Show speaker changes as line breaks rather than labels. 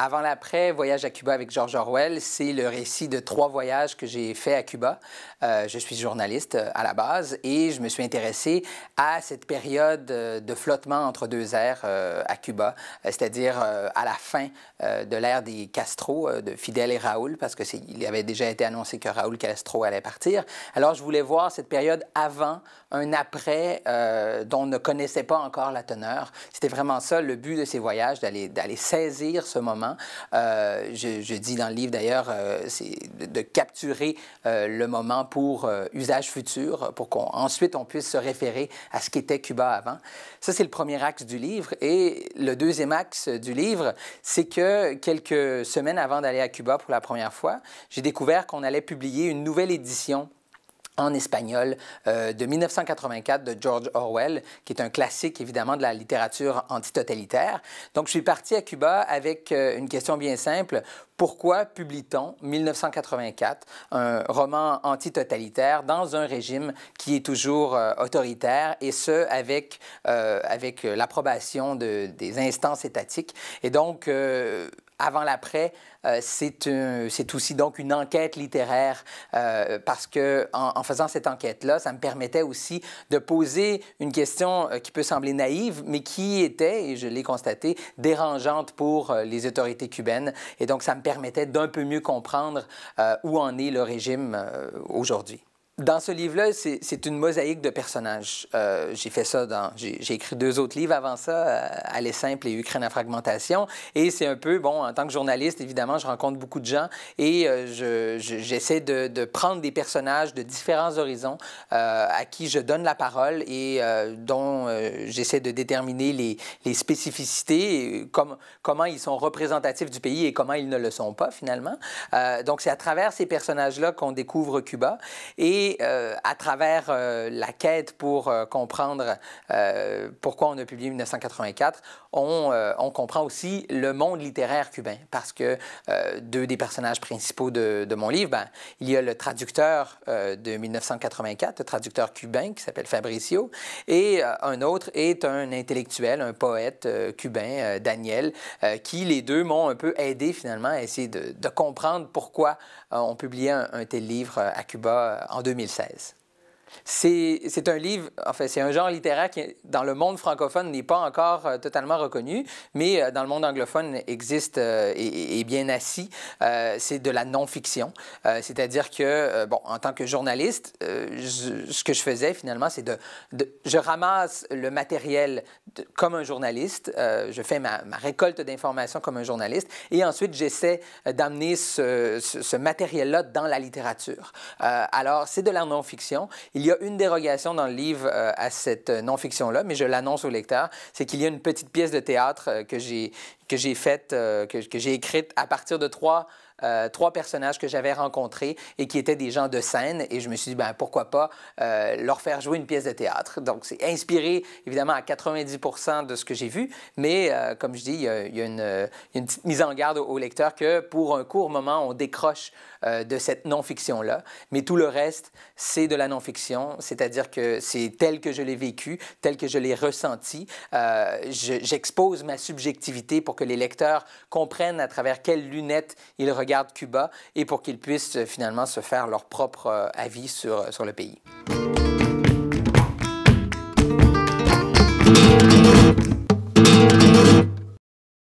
Avant l'après, Voyage à Cuba avec George Orwell, c'est le récit de trois voyages que j'ai faits à Cuba. Euh, je suis journaliste euh, à la base et je me suis intéressé à cette période euh, de flottement entre deux airs à Cuba, c'est-à-dire à la fin de l'ère des Castro, de Fidel et Raoul, parce qu'il avait déjà été annoncé que Raoul Castro allait partir. Alors je voulais voir cette période avant, un après, dont on ne connaissait pas encore la teneur. C'était vraiment ça le but de ces voyages, d'aller saisir ce moment Hein. Euh, je dis dans le livre d'ailleurs, euh, c'est de, capturer euh, le moment pour usage futur, pour qu'ensuite on, on, puisse se référer à ce qu'était Cuba avant. Ça, c'est le premier axe du livre. Et le deuxième axe du livre, c'est que quelques semaines avant d'aller à Cuba pour la première fois, j'ai découvert qu'on allait publier une nouvelle édition en espagnol euh, de 1984 de George Orwell, qui est un classique évidemment de la littérature antitotalitaire. Donc je suis parti à Cuba avec euh, une question bien simple. Pourquoi publie-t-on 1984, un roman antitotalitaire dans un régime qui est toujours euh, autoritaire et ce avec, avec l'approbation de, des instances étatiques? Et donc, avant l'après, euh, c'est aussi donc une enquête littéraire euh, parce que faisant cette enquête-là, ça me permettait aussi de poser une question euh, qui peut sembler naïve, mais qui était, et je l'ai constaté, dérangeante pour les autorités cubaines. Et donc, ça me permettait d'un peu mieux comprendre où en est le régime aujourd'hui dans ce livre-là, c'est une mosaïque de personnages. Euh, j'ai fait ça dans. J'ai écrit deux autres livres avant ça, euh, Aller simple et Ukraine à fragmentation. Et c'est un peu, bon, en tant que journaliste, évidemment, je rencontre beaucoup de gens et euh, j'essaie de, prendre des personnages de différents horizons euh, à qui je donne la parole et dont j'essaie de déterminer les, spécificités, comme, comment ils sont représentatifs du pays et comment ils ne le sont pas, finalement. donc, c'est à travers ces personnages-là qu'on découvre Cuba. Et euh, à travers euh, la quête pour euh, comprendre pourquoi on a publié 1984, on, comprend aussi le monde littéraire cubain, parce que deux des personnages principaux de, mon livre, ben, il y a le traducteur de 1984, le traducteur cubain qui s'appelle Fabricio, et un autre est un intellectuel, un poète cubain, Daniel, qui les deux m'ont un peu aidé finalement à essayer de, comprendre pourquoi on publiait un, un, tel livre à Cuba en 2000. 2016. C'est un livre, fait c'est un genre littéraire qui, dans le monde francophone, n'est pas encore euh, totalement reconnu, mais euh, dans le monde anglophone existe euh, et, est bien assis. c'est de la non-fiction. C'est-à-dire que, bon, en tant que journaliste, ce que je faisais finalement, c'est de, Je ramasse le matériel comme un journaliste, je fais ma, récolte d'informations comme un journaliste, et ensuite j'essaie d'amener ce matériel-là dans la littérature. alors, c'est de la non-fiction. Il y a une dérogation dans le livre euh, à cette euh, non-fiction-là, mais je l'annonce au lecteur, c'est qu'il y a une petite pièce de théâtre euh, que j'ai que j'ai faite, euh, que, que j'ai écrite à partir de trois, euh, trois personnages que j'avais rencontrés et qui étaient des gens de scène. Et je me suis dit, ben, pourquoi pas euh, leur faire jouer une pièce de théâtre. Donc, c'est inspiré, évidemment, à 90 de ce que j'ai vu. Mais, comme je dis, il y, a, une, petite mise en garde au, lecteurs lecteur que pour un court moment, on décroche de cette non-fiction-là. Mais tout le reste, c'est de la non-fiction, c'est-à-dire que c'est tel que je l'ai vécu, tel que je l'ai ressenti. J'expose ma subjectivité pour que les lecteurs comprennent à travers quelles lunettes ils regardent Cuba et pour qu'ils puissent euh, finalement se faire leur propre euh, avis sur, euh, sur le pays.